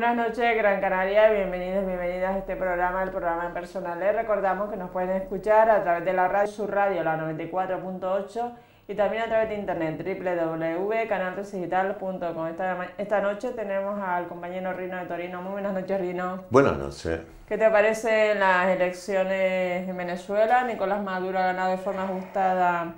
Buenas noches, Gran Canaria, bienvenidos, bienvenidas a este programa, el programa en personal. Les recordamos que nos pueden escuchar a través de la radio, su radio, la 94.8, y también a través de internet, www.canaltosdigital.com. Esta, esta noche tenemos al compañero Rino de Torino. Muy buenas noches, Rino. Buenas noches. ¿Qué te parecen las elecciones en Venezuela? Nicolás Maduro ha ganado de forma ajustada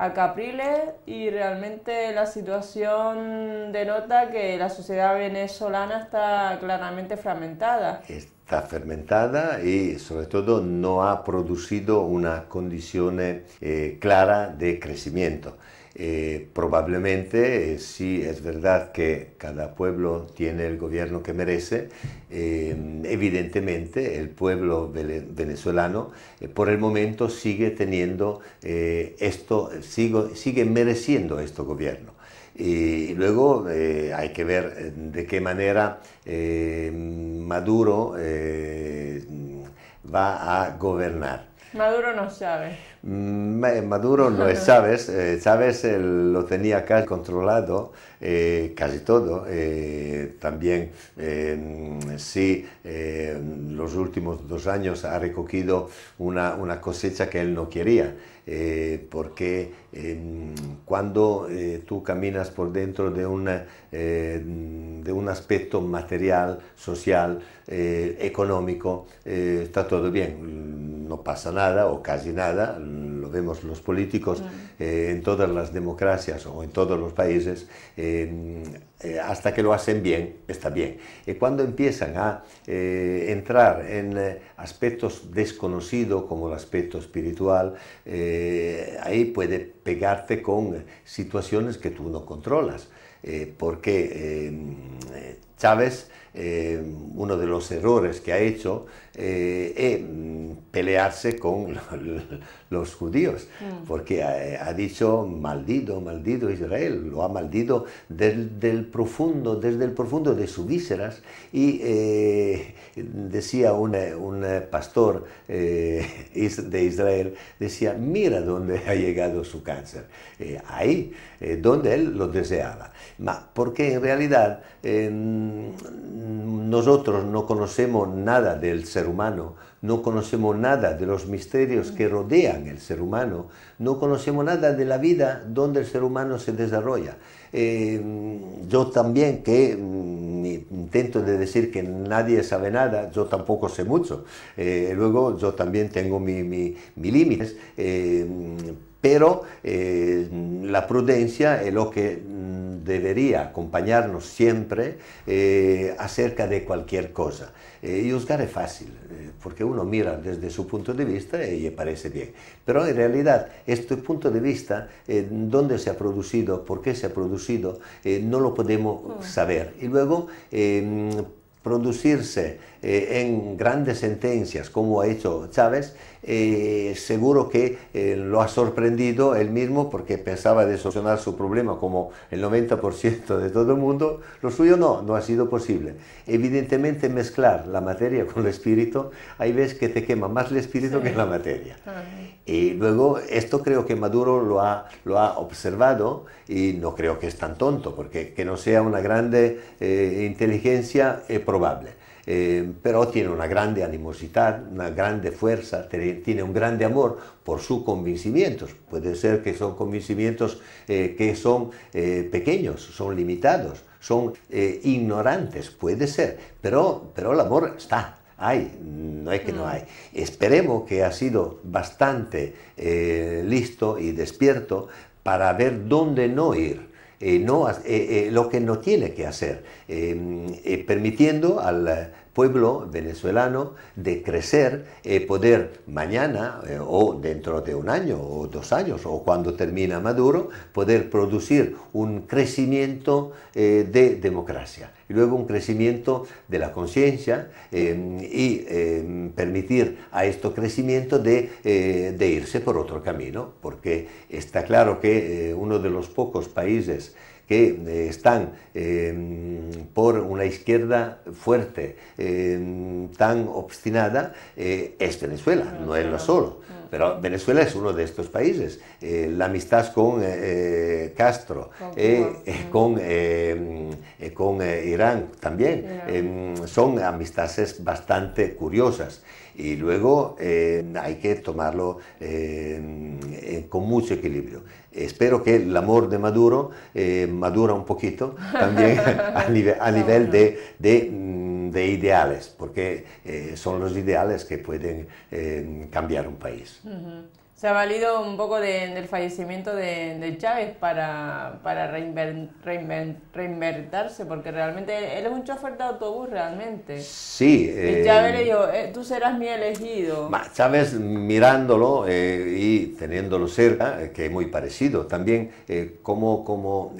a Capriles y realmente la situación denota que la sociedad venezolana está claramente fragmentada. Está fermentada y sobre todo no ha producido unas condiciones eh, claras clara de crecimiento. Eh, probablemente, si eh, sí es verdad que cada pueblo tiene el gobierno que merece, eh, evidentemente el pueblo venezolano por el momento sigue teniendo esto, sigo, sigue mereciendo este gobierno. Y luego hay que ver de qué manera Maduro va a gobernar. Maduro no sabe. Mm, eh, Maduro no es Chávez, Chávez eh, lo tenía casi controlado, eh, casi todo. también sí, los últimos dos años ha recogido una, cosecha que él no quería, porque cuando tú caminas por dentro de, de un aspecto material, social, económico, está todo bien, no pasa nada o casi nada lo vemos los políticos eh, en todas las democracias o en todos los países, eh, eh, hasta que lo hacen bien, está bien. Y cuando empiezan a entrar en aspectos desconocidos como el aspecto espiritual, ahí puede pegarte con situaciones que tú no controlas. porque eh, Chávez, uno de los errores que ha hecho y eh, pelearse con los judíos, mm. porque eh, ha, dicho maldito, maldito Israel, lo ha maldito desde el profundo, desde el profundo de sus vísceras y eh, decía un, pastor de Israel, decía, mira dónde ha llegado su cáncer, ahí, donde él lo deseaba, Ma, porque en realidad em, nosotros no conocemos nada del ser humano, no conocemos nada de los misterios que rodean el ser humano, no conocemos nada de la vida donde el ser humano se desarrolla. Eh, yo también que mm, intento de decir que nadie sabe nada, yo tampoco sé mucho. Eh, luego yo también tengo mis límites, eh, pero eh, la prudencia es lo que mm, debería acompañarnos siempre eh, acerca de cualquier cosa. Eh, y juzgar es fácil, porque uno mira desde su punto de vista y le parece bien. Pero en realidad, este punto de vista, dónde se ha producido, por qué se ha producido, no lo podemos saber. Y luego, producirse eh, en grandes sentencias como ha hecho Chávez, eh, seguro que eh, lo ha sorprendido él mismo porque pensaba de solucionar su problema como el 90% de todo el mundo, lo suyo no, no ha sido posible. Evidentemente mezclar la materia con el espíritu, hay veces que te quema más el espíritu que la materia. Y luego esto creo que Maduro lo ha, lo ha observado y no creo que es tan tonto, porque que no sea una grande inteligencia es probable. Eh, pero tiene una grande animosidad, una grande fuerza, tiene un grande amor por sus convencimientos. Puede ser que son convencimientos eh, que son eh, pequeños, son limitados, son ignorantes, puede ser, pero, pero el amor está, hay, no es que no mm. hay. Esperemos que ha sido bastante listo y despierto para ver dónde no ir. no, lo que no tiene que hacer, permitiendo al, pueblo venezolano de crecer, eh, poder mañana eh, o dentro de un año o dos años o cuando termina Maduro, poder producir un crecimiento eh, de democracia y luego un crecimiento de la conciencia y permitir a este crecimiento de, de, irse por otro camino, porque está claro que uno de los pocos países que eh, están eh, por una izquierda fuerte, eh, tan obstinada, es Venezuela, no es lo solo. Mm. Pero Venezuela es uno de estos países. la amistad con Castro, con, mm. con Irán también, em, son amistades bastante curiosas. Y luego eh, hay que tomarlo eh, eh, con mucho equilibrio. Espero que el amor de Maduro madura un poquito también a, nivel, a nivel de, de, mm, ideales, porque son los ideales que pueden cambiar un país se ha valido un poco del fallecimiento de, Chávez para, para porque realmente él es un chofer de autobús realmente. Sí. Eh, Chávez le dijo, eh, tú serás mi elegido. Chávez mirándolo eh, y teniéndolo cerca, que es muy parecido, también como, como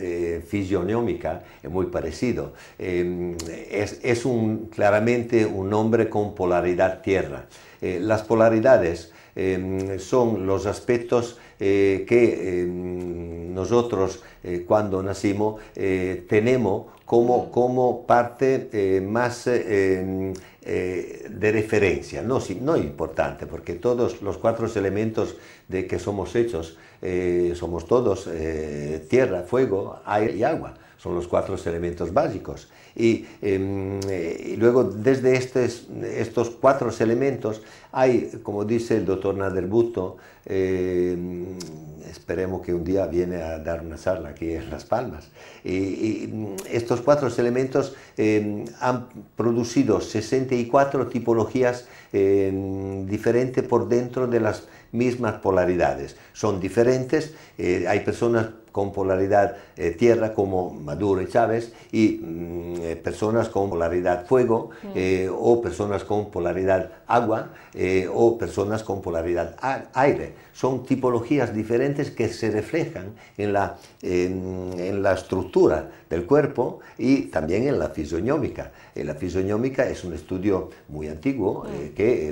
fisionómica es muy parecido. es, un, claramente un hombre con polaridad tierra. las polaridades Em, son los aspectos eh, que em, nosotros eh, cuando nacimos eh, tenemos como, parte más em, de referencia, no, no importante, porque todos los cuatro elementos de que somos hechos, somos todos tierra, fuego, aire y agua son los cuatro elementos básicos. Y, luego desde estos cuatro elementos hay, como dice el doctor Nader eh, esperemos que un día viene a dar una charla aquí en Las Palmas. Mm, estos cuatro elementos eh, han producido 64 tipologías eh, diferentes por dentro de las mismas polaridades. Son diferentes, hay personas con polaridad eh, tierra como Maduro y Chávez y mm, eh, personas con polaridad fuego mm. eh, o personas con polaridad agua o personas con polaridad aire. Son tipologías diferentes que se reflejan en la, en, la estructura del cuerpo y también en la fisionómica. la fisionómica es un estudio muy antiguo mm. que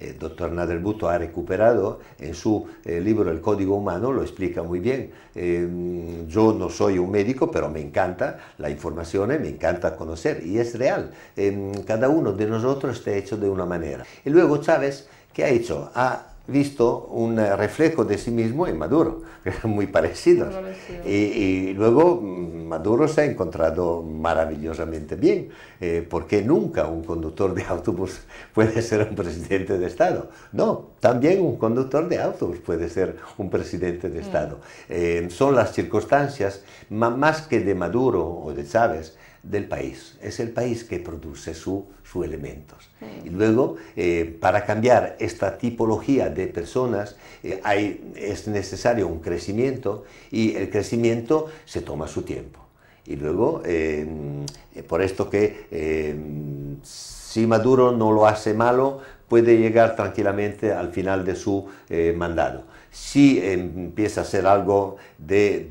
el doctor Nader Buto ha recuperado en su libro El Código Humano, lo explica muy bien Em, yo no soy un médico, pero me encanta la información eh, me encanta conocer, y es real. Em, cada uno de nosotros está hecho de una manera. Y luego Chávez, ¿qué ha hecho? Ha visto un reflejo de sí mismo en Maduro, muy parecidos. Muy parecido. y, luego mm, Maduro se ha encontrado maravillosamente bien, eh, porque nunca un conductor de autobús puede ser un presidente de Estado. No, también un conductor de autobús puede ser un presidente de mm. Estado. Eh, son las circunstancias, más que de Maduro o de Chávez, del país. Es el país que produce sus elementos. Y luego, eh, para cambiar esta tipología de personas, eh, es necesario un crecimiento y el crecimiento se toma su tiempo. Y luego, eh, por esto que si Maduro no lo hace malo, puede llegar tranquilamente al final de su mandato. Si empieza a ser algo de,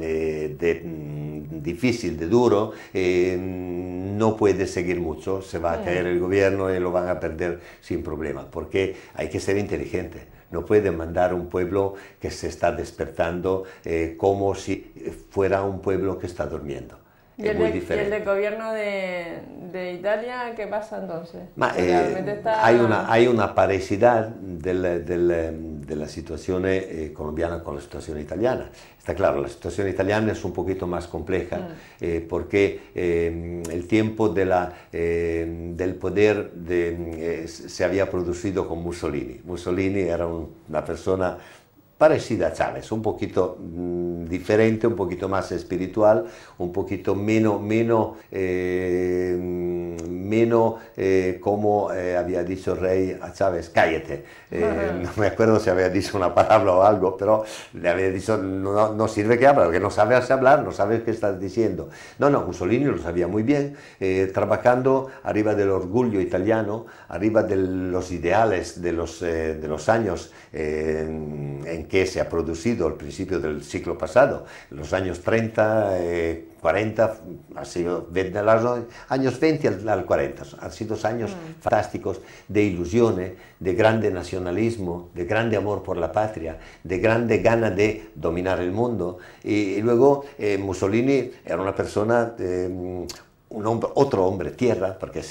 eh, mm, difícil, de duro, eh, no puede seguir mucho, se va a caer el gobierno y lo van a perder sin problema, porque hay que ser inteligente. No puede mandar un pueblo que se está despertando eh, como si fuera un pueblo que está durmiendo. ¿Y el, del gobierno de, de, Italia qué pasa entonces? Eh, hay, una, hay una parecidad de la situación eh, colombiana con la situación italiana. Está claro, la situación italiana es un poquito más compleja mm. eh, porque el tiempo de la, del poder de, se había producido con Mussolini. Mussolini era una persona parecida a Chávez, un poquito mm, diferente, un poquito más espiritual, un poquito menos, menos, eh, mm, menos eh, como eh, había dicho Rey a Chávez, cállate. no me acuerdo si había dicho una palabra o algo, pero le había dicho, no, sirve que habla, porque no sabes hablar, no sabes qué estás diciendo. No, no, Mussolini lo sabía muy bien, trabajando arriba del orgullo italiano, arriba de los ideales de los, de los años en que se ha producido al principio del siglo pasado, los años 30, 40, eh, ha sido desde los años 20 al, 40, han sido años mm. fantásticos de ilusiones, de grande nacionalismo, de grande amor por la patria, de grande gana de dominar el mundo. Y, luego eh, Mussolini era una persona eh, otro hombre tierra, porque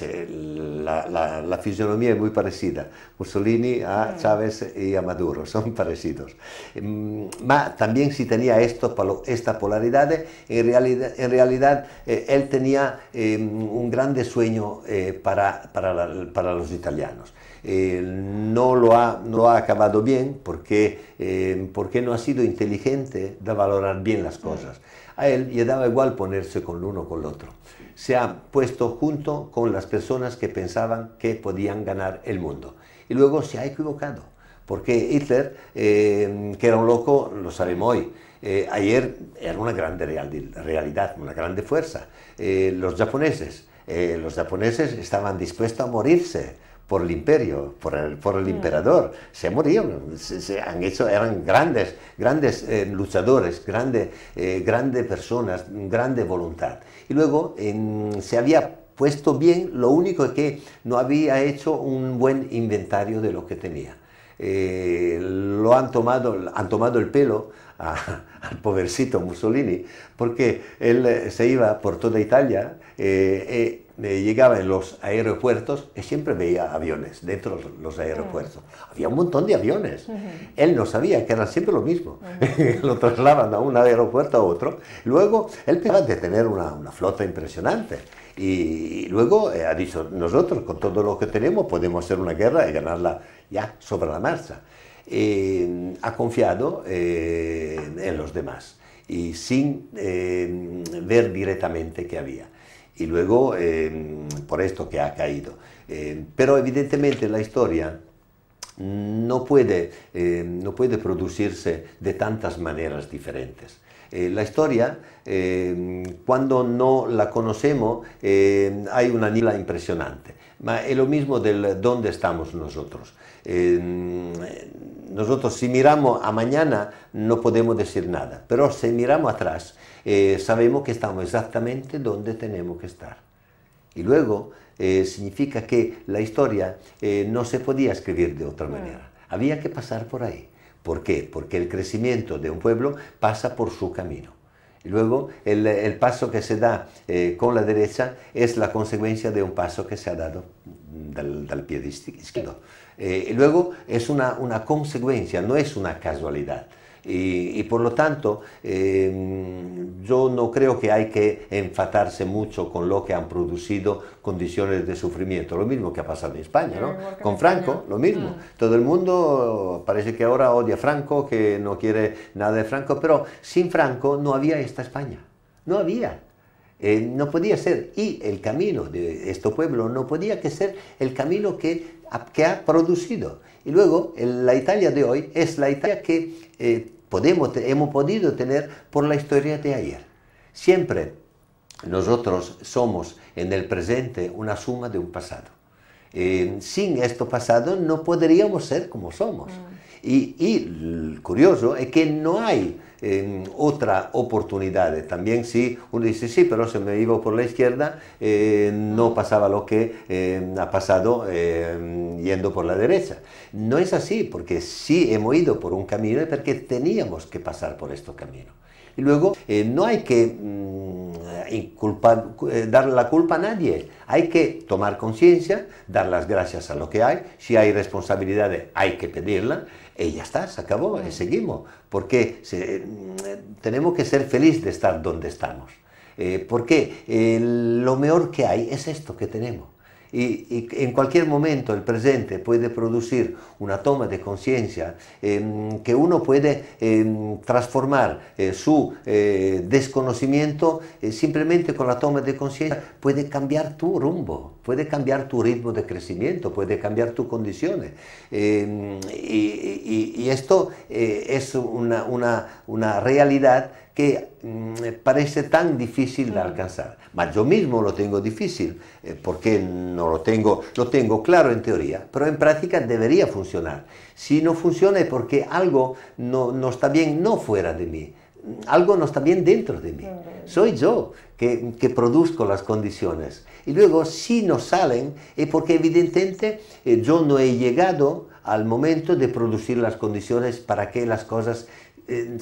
la, fisionomía es muy parecida. Mussolini a mm. Chávez y a Maduro, son parecidos. Mm, ma también si tenía esto, esta polaridad, en realidad, en realidad eh, él tenía em, un grande sueño eh, para, para, los italianos. Eh, no, lo ha, no ha acabado bien porque, em, porque no ha sido inteligente de valorar bien las mm. cosas. A él le daba igual ponerse con el uno o con el otro se ha puesto junto con las personas que pensaban que podían ganar el mundo. Y luego se ha equivocado, porque Hitler, eh, que era un loco, lo sabemos hoy. Eh, ayer era una gran realidad, una gran fuerza. Eh, los japoneses, los japoneses estaban dispuestos a morirse por el imperio, por el, por el mm. emperador. Se murieron, se, han hecho, eran grandes, grandes eh, luchadores, grandes eh, grandes personas, grande voluntad. Y luego se había puesto bien, lo único es que no había hecho un buen inventario de lo que tenía. Eh, lo han tomado, han tomado el pelo al pobrecito Mussolini, porque él se iba por toda Italia llegaba en los aeropuertos y eh, siempre veía aviones dentro de los aeropuertos. Había un montón de aviones. Él no sabía que era siempre lo mismo. lo trasladaban a un aeropuerto a otro. Luego, él pensaba de tener una, flota impresionante. Y, luego eh, ha dicho, nosotros con todo lo que tenemos podemos hacer una guerra y ganarla ya sobre la marcha. Eh, ha confiado en los demás y sin ver directamente qué había y luego eh, por esto que ha caído. Eh, pero evidentemente la historia no puede, eh, no puede producirse de tantas maneras diferentes. la historia, cuando no la conocemos, hay una niebla impresionante. es lo mismo del dónde estamos nosotros. nosotros si miramos a mañana no podemos decir nada, pero si miramos atrás eh, sabemos que estamos exactamente donde tenemos que estar. Y luego eh, significa que la historia eh, no se podía escribir de otra manera. Había que pasar por ahí. ¿Por qué? Porque el crecimiento de un pueblo pasa por su camino. Y luego el, el paso que se da con la derecha es la consecuencia de un paso que se ha dado del, del pie izquierdo. y luego es una, una consecuencia, no es una casualidad y, por lo tanto eh, yo no creo que hay que enfatarse mucho con lo que han producido condiciones de sufrimiento. Lo mismo que ha pasado en España, ¿no? Con Franco, lo mismo. Mm. Todo el mundo parece que ahora odia a Franco, que no quiere nada de Franco, pero sin Franco no había esta España. No había. Eh, no podía ser. Y el camino de este pueblo no podía que ser el camino que, que ha producido. Y luego, la Italia de hoy es la Italia que eh, podemos, hemos podido tener por la historia de ayer. Siempre nosotros somos en el presente una suma de un pasado. Eh, sin esto pasado no podríamos ser como somos. Mm. Y, y curioso es que no hay otra oportunidad También si uno dice, sí, pero se me iba por la izquierda, eh, no pasaba lo que eh, ha pasado eh, yendo por la derecha. No es así, porque sí hemos ido por un camino es porque teníamos que pasar por este camino. Y luego, no hay que mm, dar la culpa a nadie. Hay que tomar conciencia, dar las gracias a lo que hay. Si hay responsabilidades, hay que pedirla. Y ya está, se acabó, y seguimos porque eh, tenemos que ser felices de estar donde estamos. Eh, porque lo mejor que hay es esto que tenemos. Y, en cualquier momento el presente puede producir una toma de conciencia em, que uno puede em, transformar eh, su eh, desconocimiento eh, simplemente con la toma de conciencia puede cambiar tu rumbo, puede cambiar tu ritmo de crecimiento, puede cambiar tus condiciones. Em, y, esto es una, una realidad que mm, parece tan difícil de alcanzar. Mas yo mismo lo tengo difícil, eh, porque no lo tengo, lo tengo claro en teoría, pero en práctica debería funcionar. Si no funciona es porque algo no, no está bien no fuera de mí, algo no está bien dentro de mí. Soy yo que, que produzco las condiciones. Y luego, si no salen, es porque evidentemente eh, yo no he llegado al momento de producir las condiciones para que las cosas eh,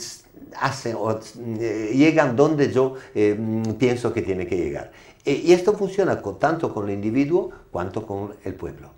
eh, llegan donde yo eh, pienso que tiene que llegar. E, y esto funciona tanto con el individuo cuanto con el pueblo.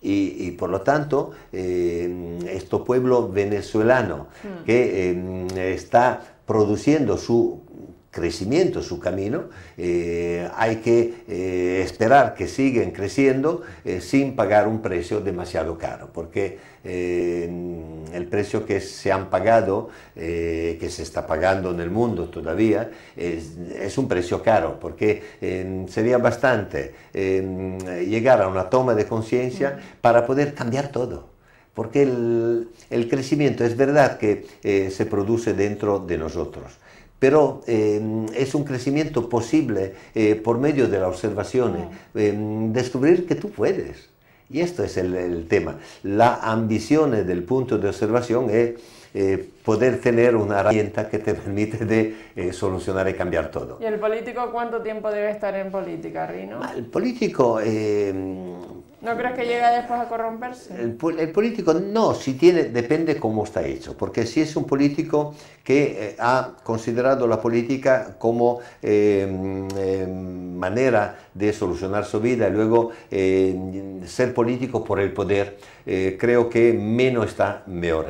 Y, por lo tanto, eh, este pueblo venezolano mm. que está produciendo su crecimiento, su camino, eh, hay que eh, esperar que siguen creciendo eh, sin pagar un precio demasiado caro, porque el precio que se han pagado, que se está pagando en el mundo todavía, es, un precio caro, porque sería bastante llegar a una toma de conciencia para poder cambiar todo porque el, crecimiento es verdad que se produce dentro de nosotros, pero em, es un crecimiento posible eh, por medio de la observación, em, descubrir que tú puedes. Y esto es el, el tema. La ambición del punto de observación es eh, poder tener una herramienta que te permite de eh, solucionar y cambiar todo. ¿Y el político cuánto tiempo debe estar en política, Rino? Ah, el político em, ¿No crees que llega después a corromperse? El, político no, si tiene, depende cómo está hecho, porque si es un político que eh, ha considerado la política como em, em, manera de solucionar su vida y luego em, ser político por el poder, eh, creo que menos está, mejor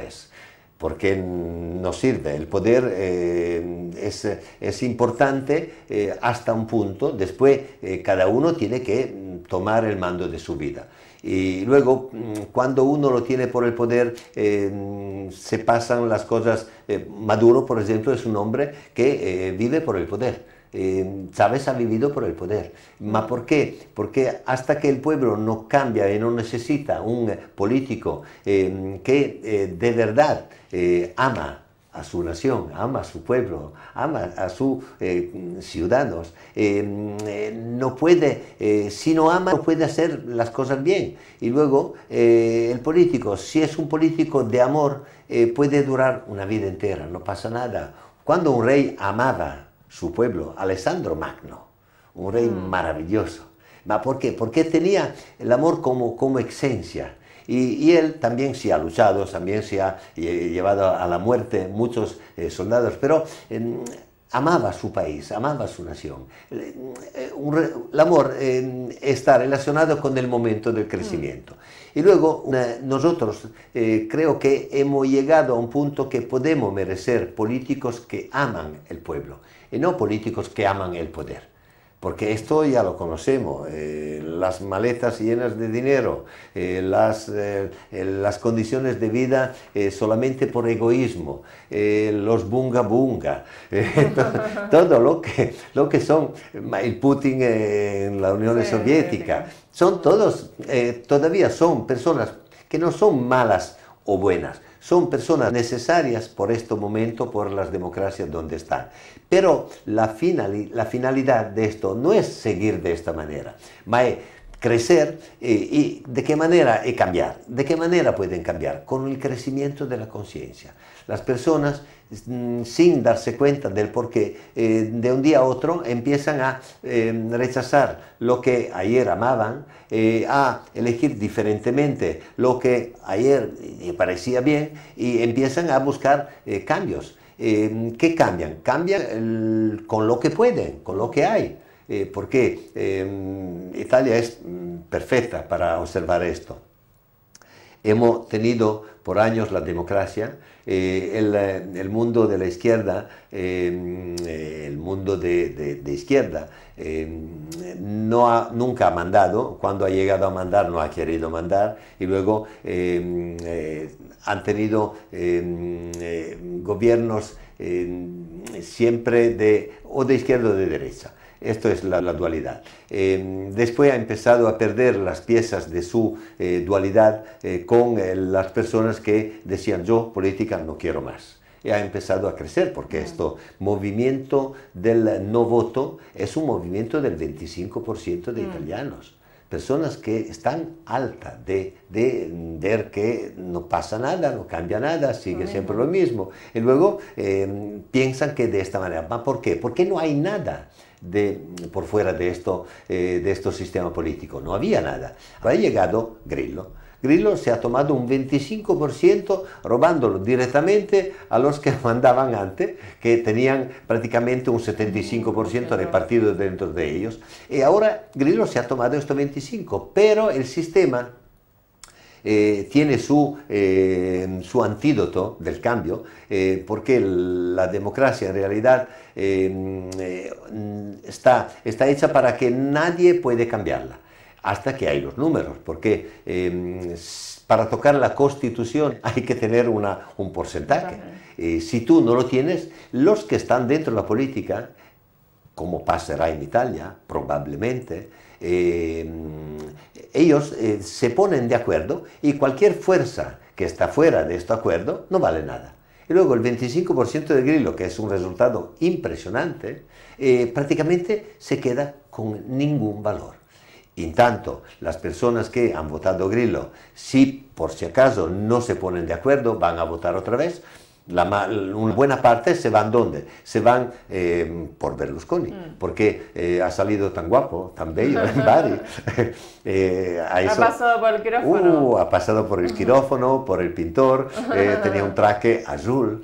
porque no sirve. El poder eh, es, importante hasta un punto, después cada uno tiene que tomar el mando de su vida. Y luego, mm, cuando uno lo tiene por el poder, eh, se pasan las cosas. Eh, Maduro, por ejemplo, es un hombre que eh, vive por el poder. Chávez ha vivido por el poder. ¿Ma por qué? Porque hasta que el pueblo no cambia y no necesita un político que de verdad ama a su nación, ama a su pueblo, ama a sus eh, ciudadanos. Eh, mm, no puede, eh, si no ama, no puede hacer las cosas bien. Y luego, el político, si es un político de amor, puede durar una vida entera, no pasa nada. Cuando un rey amaba su pueblo, Alessandro Magno, un rey mm. maravilloso, ¿Por qué? Porque tenía el amor como, como esencia. Y, él también se ha luchado, también se ha eh, llevado a la muerte muchos eh, soldados, pero em, amaba su país, amaba su nación. Eh, el amor em, está relacionado con el momento del crecimiento. Mm. Y luego nosotros creo que hemos llegado a un punto que podemos merecer políticos que aman el pueblo y no políticos que aman el poder porque esto ya lo conocemos, eh, las maletas llenas de dinero, eh, eh, las, condiciones de vida solamente por egoísmo, los bunga bunga, todo, lo, que, son el Putin en la Unión Soviética, son todos, todavía son personas que no son malas o buenas, son personas necesarias por este momento, por las democracias donde están. Pero la, la finalidad de esto no es seguir de esta manera, es eh, crecer eh, y, de qué manera y eh, cambiar. ¿De qué manera pueden cambiar? Con el crecimiento de la conciencia. Las personas mm, sin darse cuenta del por qué, eh, de un día a otro empiezan a em, rechazar lo que ayer amaban, eh, a elegir diferentemente lo que ayer eh, parecía bien y empiezan a buscar cambios. Em, ¿Qué cambian? Cambian con lo que pueden, con lo que hay. porque em, Italia es mm, perfecta para observar esto. Hemos tenido por años la democracia, eh, eh, el, mundo de la izquierda, eh, mm, el mundo de, izquierda, nunca ha mandado, cuando ha llegado a mandar no ha querido mandar y luego han tenido gobiernos siempre o de izquierda o de derecha. Esto es la, dualidad. Em, después ha empezado a perder las piezas de su eh, dualidad eh, con eh, las personas que decían yo política no quiero más. Y ha empezado a crecer porque esto, movimiento del no voto es un movimiento del 25% de mm. italianos personas que están altas de, ver que no pasa nada, no cambia nada, sigue siempre lo mismo. Y luego em, piensan que de esta manera, ¿por qué? Porque no hay nada de, por fuera de esto, eh, de este sistema político, No había nada. Ha llegado Grillo. Grillo se ha tomado un 25% robándolo directamente a los que mandaban antes, que tenían prácticamente un 75% de dentro de ellos. Y ahora Grillo se ha tomado estos 25%, pero el sistema eh, tiene su, eh, su antídoto del cambio, eh, porque la democracia en realidad mm, está, está hecha para que nadie puede cambiarla, hasta que hay los números, porque mm, para tocar la constitución hay que tener una, un porcentaje. si tú no lo tienes, los que están dentro de la política, como pasará en Italia, probablemente, eh, ellos eh, se ponen de acuerdo y cualquier fuerza que está fuera de este acuerdo no vale nada. Y luego el 25% de Grillo, que es un resultado impresionante, eh, prácticamente se queda con ningún valor. tanto, las personas que han votado Grillo, si por si acaso no se ponen de acuerdo, van a votar otra vez, la, una buena parte se van ¿dónde? Se van eh, por Berlusconi, mm. porque eh, ha salido tan guapo, tan bello en Bari. Eh, uh, ha pasado por el quirófano. ha pasado por el por el pintor, tenía un traje azul.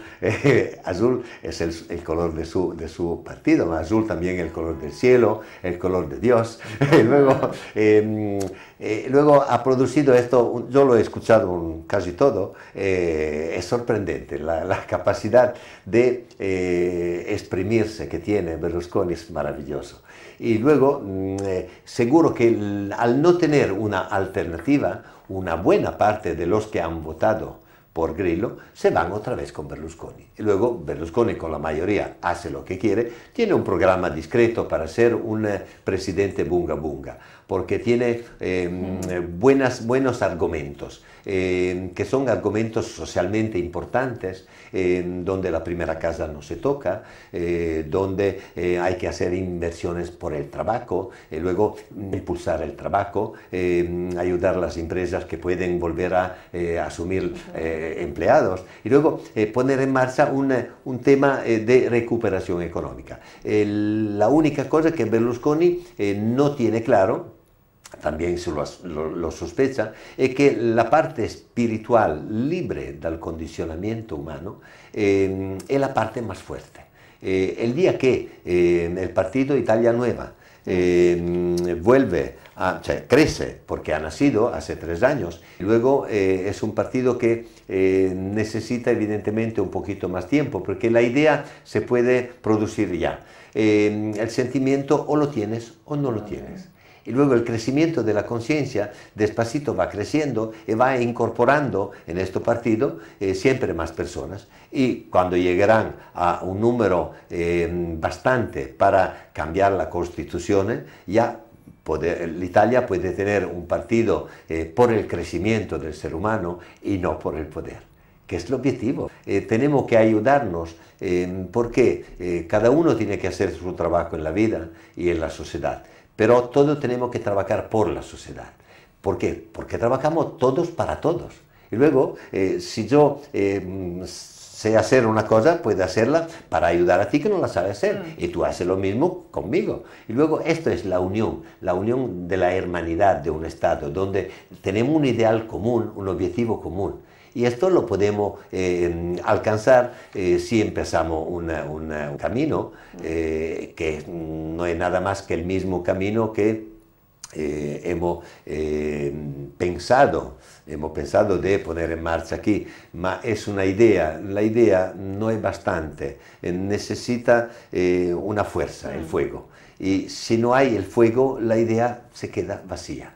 azul es el, color de su, de su partido, azul también el color del cielo, el color de Dios. Luego em, eh, luego ha producido esto, yo lo he escuchado casi todo, eh, es sorprendente la, capacidad de eh, exprimirse que tiene Berlusconi, es maravilloso. Y luego, mm, seguro que al no tener una alternativa, una buena parte de los que han votado por Grillo, se van otra vez con Berlusconi. Y luego Berlusconi con la mayoría hace lo que quiere, tiene un programa discreto para ser un eh, presidente bunga bunga, porque tiene eh, mm, eh, buenos argumentos que son argumentos socialmente importantes, donde la primera casa no se toca, eh, donde eh, hay que hacer inversiones por el trabajo, eh, luego mm, impulsar el trabajo, ayudar a las empresas que pueden volver a asumir empleados y luego poner en marcha un tema de recuperación económica. la única cosa que Berlusconi no tiene claro, también se lo, sospecha, es que la parte espiritual libre del condicionamiento humano em, es la parte más fuerte. Eh, el día que em, el partido Italia Nueva em, vuelve a, o crece porque ha nacido hace tres años. Luego eh, es un partido que eh, necesita evidentemente un poquito más tiempo porque la idea se puede producir ya. el sentimiento o lo tienes o no lo tienes. Y luego el crecimiento de la conciencia despacito va creciendo y va incorporando en este partido eh, siempre más personas. Y cuando llegarán a un número eh, bastante para cambiar la constitución, eh, ya Poder, Italia puede tener un partido por el crecimiento del ser humano y no por el poder, que es el objetivo. tenemos que ayudarnos porque cada uno tiene que hacer su trabajo en la vida y en la sociedad. Pero todos tenemos que trabajar por la sociedad. ¿Por qué? Porque trabajamos todos para todos. Y luego, eh, si yo eh, mm, sé hacer una cosa, puedo hacerla para ayudar a ti que no la sabes hacer. Mm. Y tú haces lo mismo conmigo. Y luego, esto es la unión, la unión de la hermanidad de un Estado, donde tenemos un ideal común, un objetivo común. Y esto lo podemos eh, alcanzar eh, si empezamos un camino eh, que no es nada más que el mismo camino que hemos pensado hemos pensado de poner en marcha aquí, ma es una idea, la idea no es bastante, necesita una fuerza, el mm. fuego. Y si no hay el fuego, la idea se queda vacía.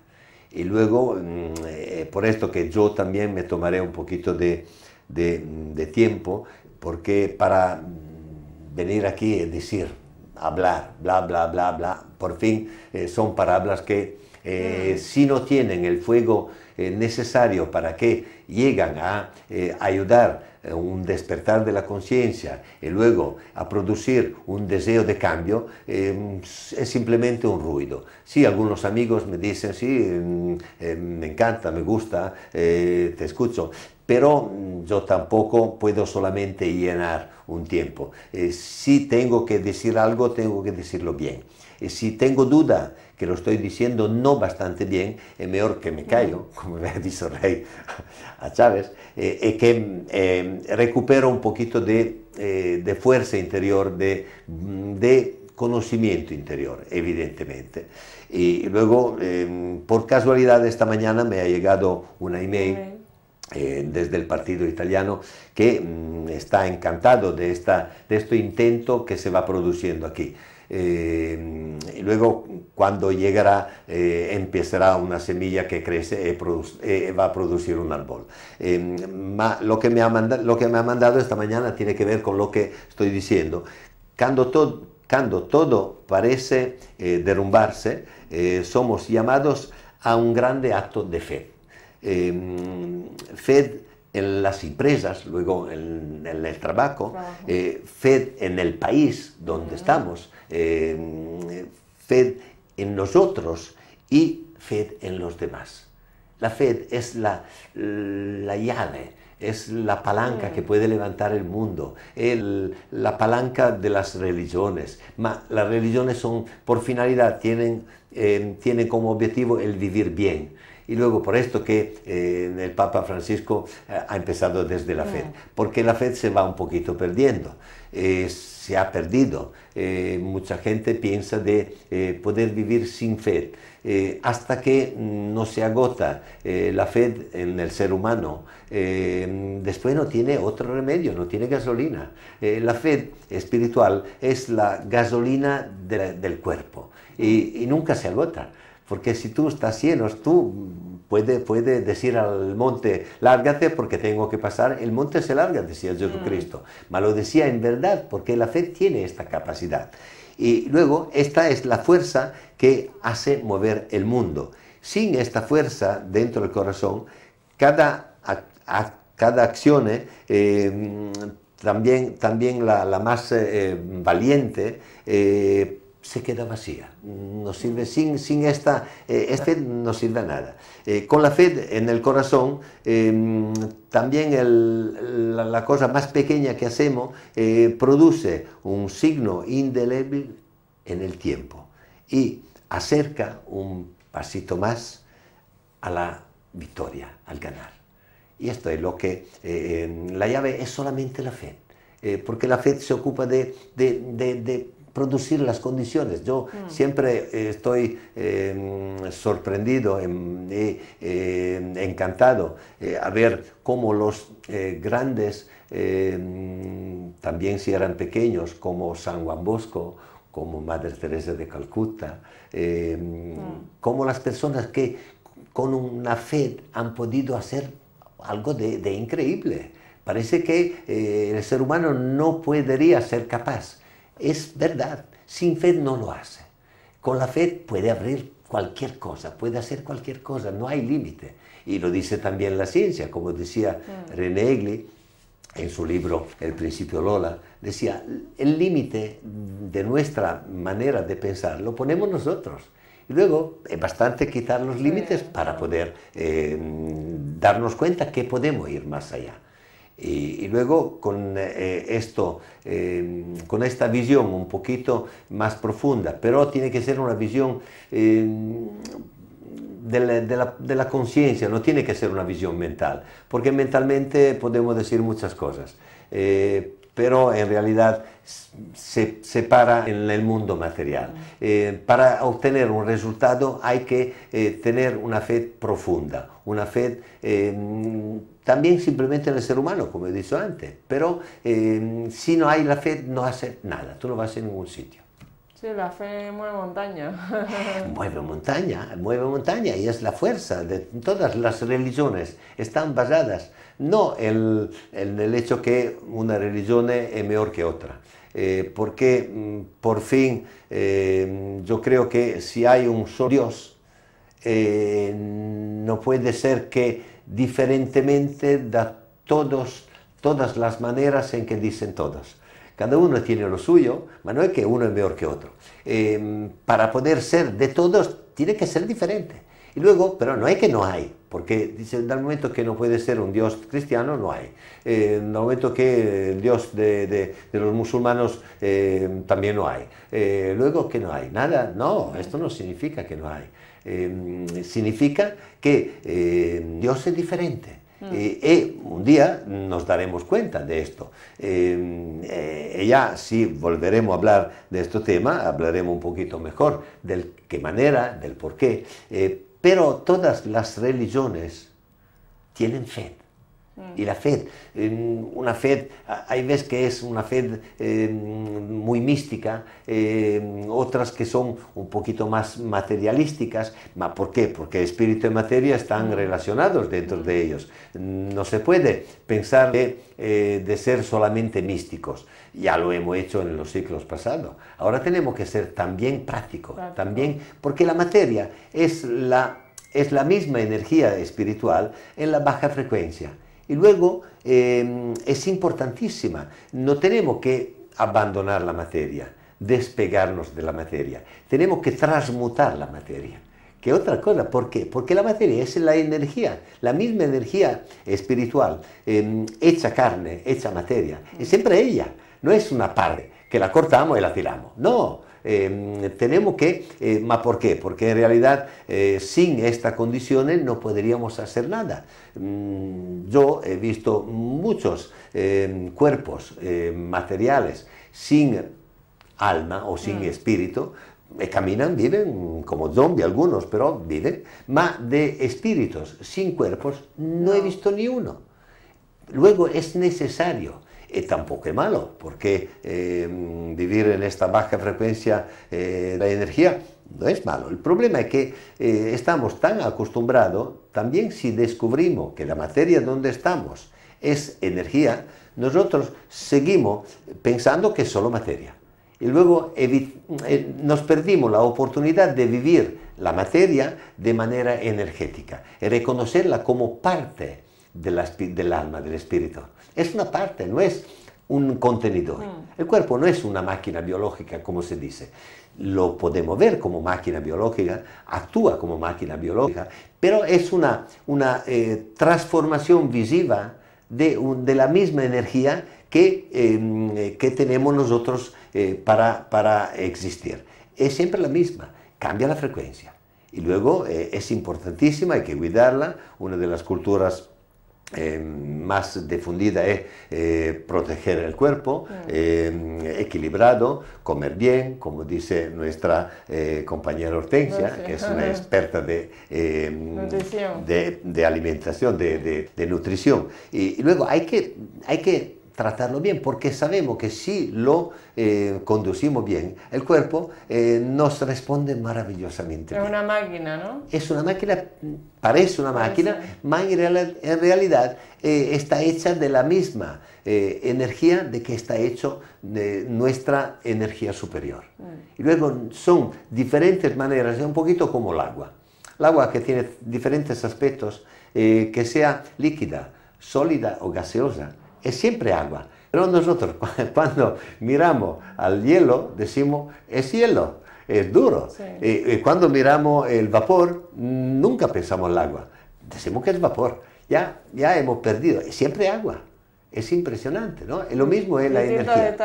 Y luego, mm, eh, por esto que yo también me tomaré un poquito de, mm, tiempo, porque para mm, venir aquí y decir, hablar, bla, bla, bla, bla, por fin eh, son palabras que eh, si no tienen el fuego necesario para que llegan a ayudar eh, un despertar de la conciencia y luego a producir un deseo de cambio, eh, es simplemente un ruido. si algunos amigos me dicen, sí, mm, eh, me encanta, me gusta, te escucho, pero mm, yo tampoco puedo solamente llenar un tiempo. si tengo que decir algo, tengo que decirlo bien. si tengo duda, que lo estoy diciendo no bastante bien, es mejor que me callo, como me ha dicho Rey a Chávez, y eh, eh, que eh, recupero un poquito de, fuerza interior, de, conocimiento interior, evidentemente. Y luego, em, por casualidad, esta mañana me ha llegado una email. desde el partido italiano que mm, está encantado de, esta, de este intento que se va produciendo aquí. Eh, y luego cuando llegará eh, empezará una semilla que crece eh, eh va a producir un árbol. Ma, lo, que me ha mandado, lo que me ha mandado esta mañana tiene que ver con lo que estoy diciendo. Cuando, todo cuando todo parece derrumbarse, somos llamados a un grande acto de fe. fe en las empresas, luego en, el trabajo, fe en el país donde estamos, eh, FED en nosotros y FED en los demás. La FED es la, llave, es la palanca que puede levantar el mundo, la palanca de las religiones. las religiones son, por finalidad, tienen, eh, tienen como objetivo el vivir bien y luego por esto que eh, el Papa Francisco eh, ha empezado desde la fe, porque la fe se va un poquito perdiendo. Eh, se ha perdido. mucha gente piensa de poder vivir sin fe, hasta que no se agota la fe en el ser humano, después no tiene otro remedio, no tiene gasolina. la fe espiritual es la gasolina del cuerpo y, y nunca se agota. Porque si tú estás lleno, tú puedes puede decir al monte, lárgate porque tengo que pasar. El monte se larga, decía Jesucristo. Pero mm. lo decía en verdad porque la fe tiene esta capacidad. Y luego, esta es la fuerza que hace mover el mundo. Sin esta fuerza dentro del corazón, cada, cada acción, eh, también, también la, más eh, valiente, eh, se queda vacía. no sirve sin, sin esta, eh, fe no sirve a nada. Eh, con la fe en el corazón, em, también la, cosa más pequeña que hacemos eh, produce un signo indeleble en el tiempo y acerca un pasito más a la victoria, al ganar. Y esto es lo que em, la llave es solamente la fe. porque la fe se ocupa de, de, de producir las condiciones. Yo mm. siempre eh, estoy eh, sorprendido, em, eh, encantado a ver cómo los grandes, también si eran pequeños, como San Juan Bosco, como Madre Teresa de Calcuta, como mm. cómo las personas que con una fe han podido hacer algo de, increíble. Parece que el ser humano no podría ser capaz. Es verdad, sin fe no lo hace. Con la fe puede abrir cualquier cosa, puede hacer cualquier cosa, no hay límite. Y lo dice también la ciencia, como decía mm. René Egli en su libro El principio Lola, decía, el límite de nuestra manera de pensar lo ponemos nosotros. Y luego es bastante quitar los límites mm. para poder eh, darnos cuenta que podemos ir más allá. Y, luego con eh, esto, em, con esta visión un poquito más profunda, pero tiene que ser una visión em, de la, conciencia, no tiene que ser una visión mental, porque mentalmente podemos decir muchas cosas, eh, pero en realidad se separa en el mundo material. Eh, para obtener un resultado hay que tener una fe profunda, una fe em, también simplemente en el ser humano, como he dicho antes. Pero eh, si no hay la fe, no hace nada, tú no vas a ningún sitio. Sí, la fe mueve montaña. mueve montaña, mueve montaña y es la fuerza de todas las religiones. Están basadas no en, el hecho que una religión es mejor que otra. Eh, porque mm, por fin eh, yo creo que si hay un solo Dios, no puede ser que diferentemente da todos, todas las maneras en que dicen todos. Cada uno tiene lo suyo, pero no es que uno es mejor que otro. Em, para poder ser de todos, tiene que ser diferente. Y luego, pero no es que no hay, porque dice, el momento que no puede ser un dios cristiano, no hay. Eh, el momento que el dios de, los musulmanos em, también no hay. Eh, luego que no hay, nada, no, esto no significa que no hay. Eh, significa que eh, Dios es diferente. y mm. eh, un día nos daremos cuenta de esto. ya si volveremos a hablar de este tema, hablaremos un poquito mejor del qué manera, del por qué. pero todas las religiones tienen fe. Y la fe, una fe, hay veces que es una fe em, muy mística, em, otras que son un poquito más materialísticas. ¿Por qué? Porque espíritu y materia están mm. relacionados dentro de mm. ellos. No se puede pensar eh, de, ser solamente místicos. Ya lo hemos hecho en los ciclos pasados. Ahora tenemos que ser también prácticos, también, porque la materia es la, es la misma energía espiritual en la baja frecuencia y luego eh, es importantísima, no tenemos que abandonar la materia, despegarnos de la materia, tenemos que transmutar la materia. ¿Qué otra cosa, ¿por qué? Porque la materia es la energía, la misma energía espiritual, em, hecha carne, hecha materia, es siempre ella, no es una parte que la cortamos y la tiramos, no, Em, tenemos que, eh, por qué? Porque en realidad eh, sin estas condiciones no podríamos hacer nada. Mm, yo he visto muchos em, cuerpos em, materiales sin alma o sin mm. espíritu eh, caminan, viven como zombies algunos, pero viven, ma de espíritus sin cuerpos no he visto ni uno. Luego es necesario tampoco es malo, porque eh, vivir en esta baja frecuencia de eh, energía no es malo. El problema es que eh, estamos tan acostumbrados, también si descubrimos que la materia donde estamos es energía, nosotros seguimos pensando que es solo materia. Y luego nos perdimos la oportunidad de vivir la materia de manera energética y reconocerla como parte del alma, del espíritu. Es una parte, no es un contenedor. Mm. El cuerpo no es una máquina biológica, como se dice. Lo podemos ver como máquina biológica, actúa como máquina biológica, pero es una, una eh, transformación visiva de, la misma energía que, em, eh, que tenemos nosotros eh, para, para existir. Es siempre la misma, cambia la frecuencia. Y luego es importantísima, hay que cuidarla, una de las culturas eh, más difundida es eh, proteger el cuerpo, eh, equilibrado, comer bien, como dice nuestra compañera Hortensia, que es una experta de, de, alimentación, de, nutrición. Y, luego hay que, hay que tratarlo bien, porque sabemos que si lo eh, conducimos bien, el cuerpo eh, nos responde maravillosamente. Es una máquina, ¿no? Es una máquina, parece una máquina, pero en, realidad eh, está hecha de la misma energía de que está hecho de nuestra energía superior. Mm. Y luego son diferentes maneras, es un poquito como el agua. El agua que tiene diferentes aspectos, que sea líquida, sólida o gaseosa es siempre agua. Pero nosotros cuando miramos al hielo decimos es hielo, es duro. Y, cuando miramos el vapor nunca pensamos el agua, decimos que es vapor. Ya, ya hemos perdido, es siempre agua. Es impresionante, ¿no? Lo mismo es la energía.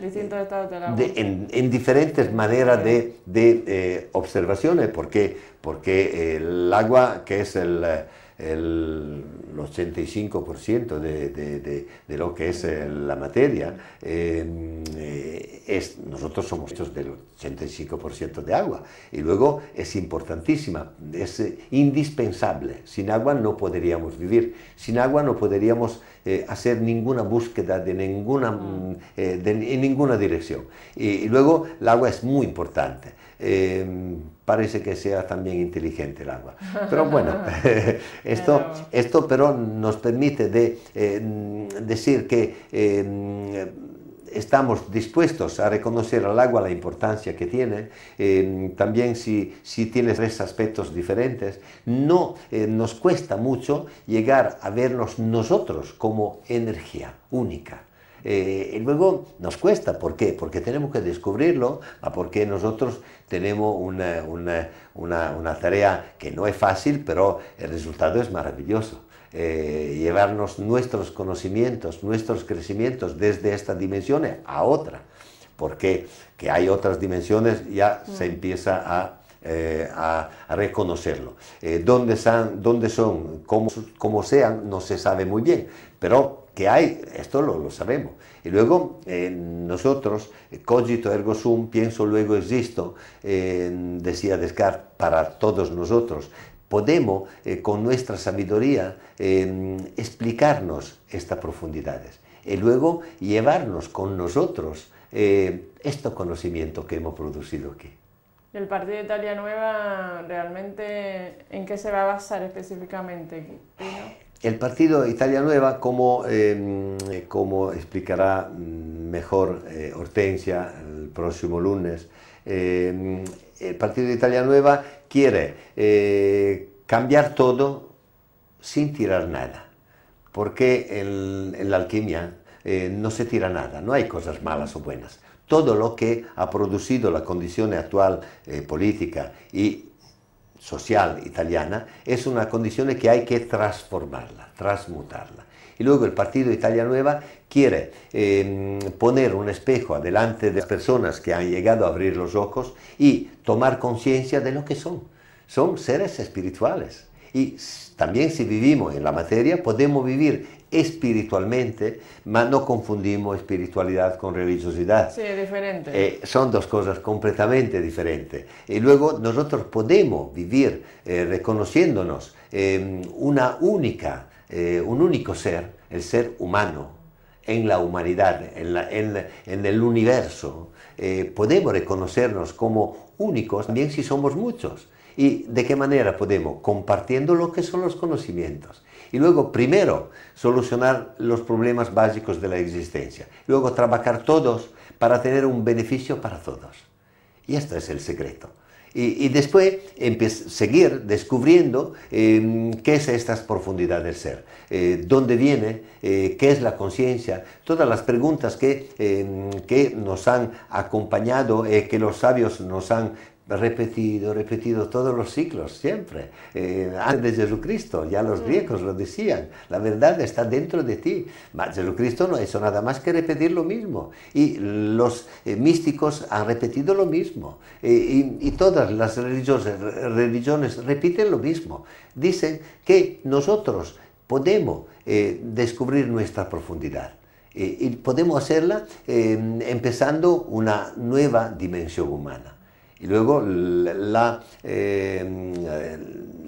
Eh, en, diferentes maneras de, de eh, observaciones, porque, porque el agua, que es el, eh, el 85% de, lo que es eh, la materia, em, eh, es, nosotros somos hechos del 85% de agua. Y luego es importantísima, es eh, indispensable. Sin agua no podríamos vivir, sin agua no podríamos hacer ninguna búsqueda de ninguna, mm, en ninguna dirección. Y, y, luego el agua es muy importante. Em, parece que sea también inteligente el agua. Pero bueno, esto, esto pero nos permite de, eh, decir que eh, estamos dispuestos a reconocer al agua la importancia que tiene, eh, también si, si tiene tres aspectos diferentes, no nos cuesta mucho llegar a vernos nosotros como energía única. Eh, y luego nos cuesta, ¿por qué? Porque tenemos que descubrirlo, porque nosotros tenemos una, una, tarea que no es fácil, pero el resultado es maravilloso. Eh, llevarnos nuestros conocimientos, nuestros crecimientos desde estas dimensiones a otra, porque que hay otras dimensiones ya mm. se empieza a, eh, a, reconocerlo. dónde, son, dónde son cómo, cómo sean, no se sabe muy bien, pero que hay, esto lo, sabemos. Y luego eh, nosotros, eh, cogito ergo sum, pienso luego existo, eh, decía Descartes, para todos nosotros. Podemos con nuestra sabiduría explicarnos estas profundidades y luego llevarnos con nosotros este conocimiento que hemos producido aquí. ¿El Partido de Italia Nueva realmente en qué se va a basar específicamente? el partido Italia Nueva, como, em, como explicará mejor eh, Hortensia el próximo lunes, em, el partido Italia Nueva quiere eh, cambiar todo sin tirar nada, porque en, en la alquimia eh, no se tira nada, no hay cosas malas o buenas. Todo lo que ha producido la condición actual política y social italiana es una condición que hay que transformarla, transmutarla. Y luego el Partido Italia Nueva quiere em, poner un espejo adelante de las personas que han llegado a abrir los ojos y tomar conciencia de lo que son. Son seres espirituales. Y también si vivimos en la materia, podemos vivir espiritualmente, mas no confundimos espiritualidad con religiosidad. Sí, diferente. Eh, son dos cosas completamente diferentes. Y luego nosotros podemos vivir eh, reconociéndonos em, una única, eh, un único ser, el ser humano, en la humanidad, en, en el universo. podemos reconocernos como únicos también si somos muchos. ¿Y de qué manera podemos? Compartiendo lo que son los conocimientos. Y luego, primero, solucionar los problemas básicos de la existencia. Luego, trabajar todos para tener un beneficio para todos. Y este es el secreto. Y, después seguir descubriendo em, qué es estas profundidades del ser, eh, dónde viene, eh, qué es la conciencia, todas las preguntas que, em, que nos han acompañado, eh, que los sabios nos han repetido, repetido todos los siglos, siempre. Eh, antes de Jesucristo, ya los mm. griegos lo decían, la verdad está dentro de ti. Jesucristo no hizo nada más que repetir lo mismo. Y los eh, místicos han repetido lo mismo. Eh, y, todas las religiones repiten lo mismo. Dicen que nosotros podemos descubrir nuestra profundidad y podemos hacerla empezando una nueva dimensión humana. Y luego eh,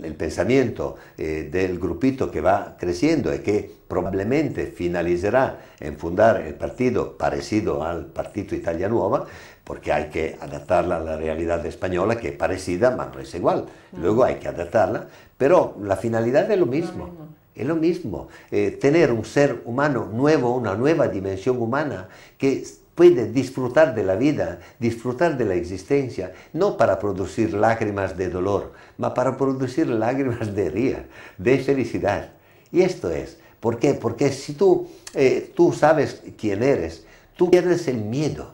el pensamiento eh, del grupito que va creciendo y que probablemente finalizará en fundar el partido parecido al Partido Italia Nueva, porque hay que adaptarla a la realidad española, que es parecida, pero no es igual. Luego hay que adaptarla, pero la finalidad es lo mismo. Es lo mismo, eh, tener un ser humano nuevo, una nueva dimensión humana que puede disfrutar de la vida, disfrutar de la existencia, no para producir lágrimas de dolor, sino para producir lágrimas de ría, de felicidad. Y esto es, ¿por qué? Porque si tú, eh, tú sabes quién eres, tú pierdes el miedo.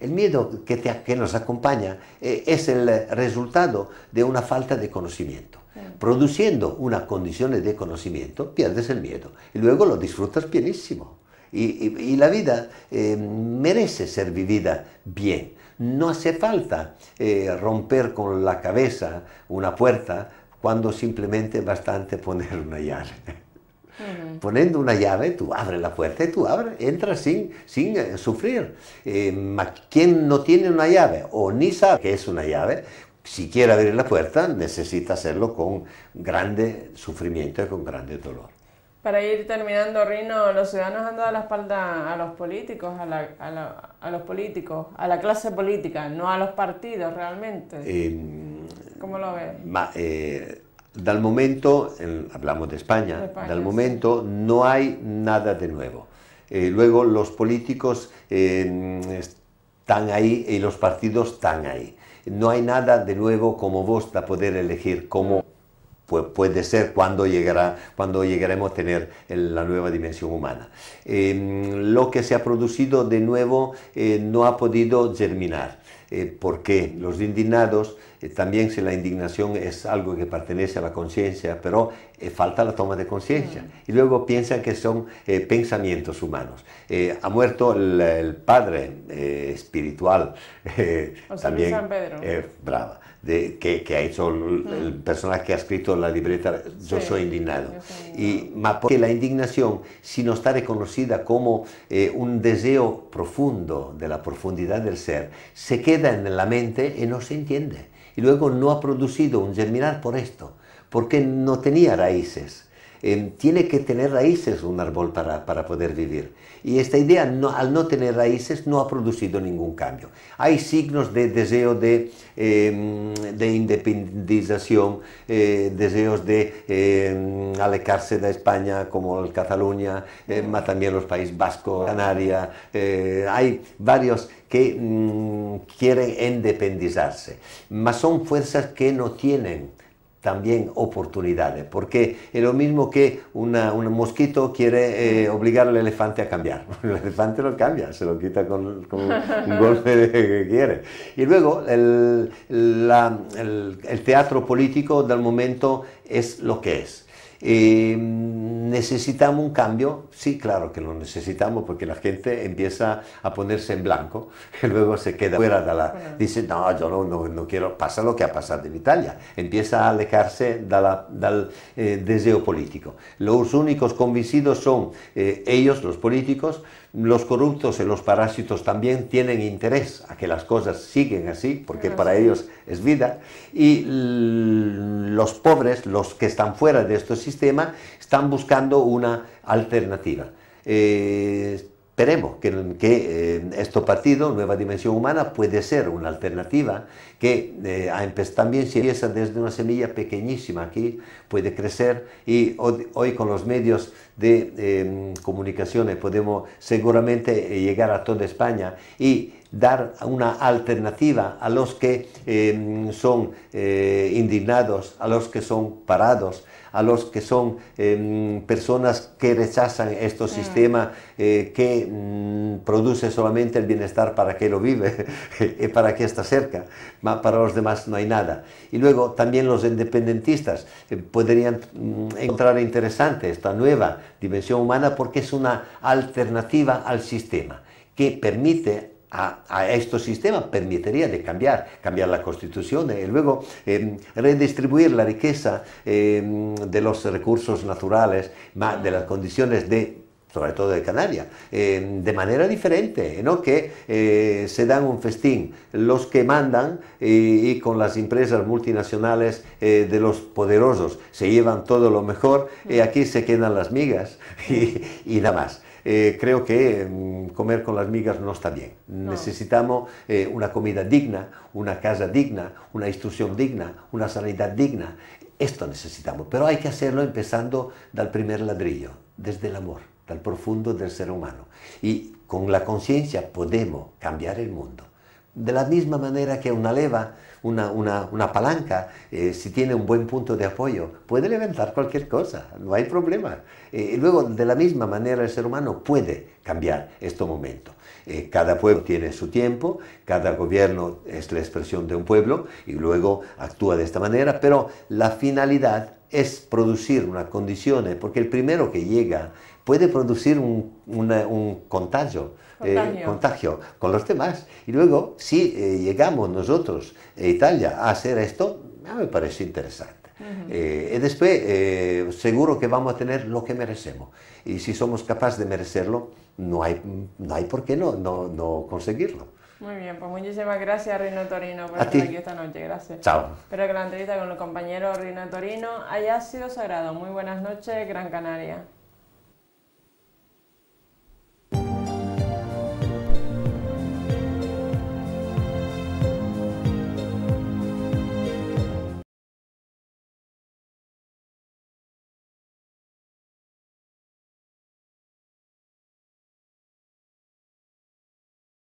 El miedo que, nos acompaña eh, es el resultado de una falta de conocimiento. Produciendo una condición de conocimiento, pierdes el miedo y luego lo disfrutas bienísimo. Y, la vida eh, merece ser vivida bien. No hace falta eh, romper con la cabeza una puerta cuando simplemente bastante poner una llave. Poniendo una llave, tú abres la puerta y tú abres, entras sin, sin eh, sufrir. quien no tiene una llave o ni sabe que es una llave, si quiere abrir la puerta necesita hacerlo con grande sufrimiento y con grande dolor. Para ir terminando, Rino, los ciudadanos han dado la espalda a los políticos, a, la, los políticos, a la clase política, no a los partidos realmente. Em, ¿Cómo lo ves? Ma, eh, momento, hablamos de España, de momento no hay nada de nuevo. Eh, luego los políticos eh, están ahí y los partidos están ahí. No hay nada de nuevo como vos para poder elegir, como puede ser cuando, llegará, cuando llegaremos a tener la nueva dimensión humana. Em, lo que se ha producido de nuevo eh, no ha podido germinar, eh, ¿Por porque los indignados, eh, también si la indignación es algo que pertenece a la conciencia, pero falta la toma de conciencia. Mm. Y luego piensan que son pensamientos humanos. ha muerto el, padre espiritual, también, San Pedro. brava que, ha hecho el, personaje que ha escrito la libreta, yo soy indignado. Y porque la indignación, si no está reconocida como eh, un deseo profundo de la profundidad del ser, se queda en la mente y no se entiende. Y luego no ha producido un germinar por esto, porque no tenía raíces. Eh, tiene que tener raíces un árbol para, poder vivir. Y esta idea, al no tener raíces, no ha producido ningún cambio. Hay signos de deseo de, em, independización, eh, deseos de em, alejarse de España, como Cataluña, más em, también los Países Vascos, Canarias. Eh, hay varios que mm, quieren independizarse, mas son fuerzas que no tienen también oportunidades, porque es lo mismo que un mosquito quiere eh, obligar al elefante a cambiar. El elefante lo cambia, se lo quita con, un golpe que quiere. Y luego el teatro político del momento es lo que es eh, ¿Necesitamos un cambio? Sí, claro que lo necesitamos porque la gente empieza a ponerse en blanco y luego se queda fuera de la... Dice, no, yo no, no, quiero, pasa lo que ha pasado en Italia. Empieza a alejarse del eh, deseo político. Los únicos convencidos son eh, ellos, los políticos, los corruptos y los parásitos también tienen interés a que las cosas siguen así, porque para ellos es vida. Y los pobres, los que están fuera de este sistema, están buscando una alternativa. Eh, Esperemos que, este partido, Nueva Dimensión Humana, puede ser una alternativa que eh, también si empieza desde una semilla pequeñísima aquí, puede crecer y hoy, con los medios de em, comunicaciones podemos seguramente eh, llegar a toda España y dar una alternativa a los que em, son indignados, a los que son parados, a los que son em, personas que rechazan estos sistema eh, que mm, produce solamente el bienestar para que lo vive, y para que está cerca, para los demás no hay nada. Y luego también los independentistas eh, podrían mm, encontrar interesante esta nueva dimensión humana porque es una alternativa al sistema que permite a, estos sistemas permitiría de cambiar, cambiar la constitución y eh, luego eh, redistribuir la riqueza eh, de los recursos naturales, de las condiciones de sobre todo de Canarias, de manera diferente, no que se dan un festín los que mandan y, con las empresas multinacionales de los poderosos se llevan todo lo mejor y mm. aquí se quedan las migas y nada más. Eh, creo que mm, comer con las migas no está bien. Necesitamos eh, una comida digna, una casa digna, una instrucción digna, una sanidad digna. Esto necesitamos, pero hay que hacerlo empezando del primer ladrillo, desde el amor, del profundo del ser humano. Y con la conciencia podemos cambiar el mundo. De la misma manera que una leva, una, palanca, eh, si tiene un buen punto de apoyo, puede levantar cualquier cosa, no hay problema. Eh, y luego, de la misma manera, el ser humano puede cambiar este momento. Eh, cada pueblo tiene su tiempo, cada gobierno es la expresión de un pueblo y luego actúa de esta manera, pero la finalidad es producir unas condiciones, porque el primero que llega puede producir un contagio eh, contagio. con los demás. Y luego, si eh, llegamos nosotros, Italia, a hacer esto, me parece interesante. Eh, y después, seguro que vamos a tener lo que merecemos. Y si somos capaces de merecerlo, no hay, no hay por qué no, no, no conseguirlo. Muy bien, pues muchísimas gracias Rino Torino por estar aquí esta noche, gracias. Chao. Espero que la entrevista con el compañero Rino Torino haya sido sagrado. Muy buenas noches, Gran Canaria.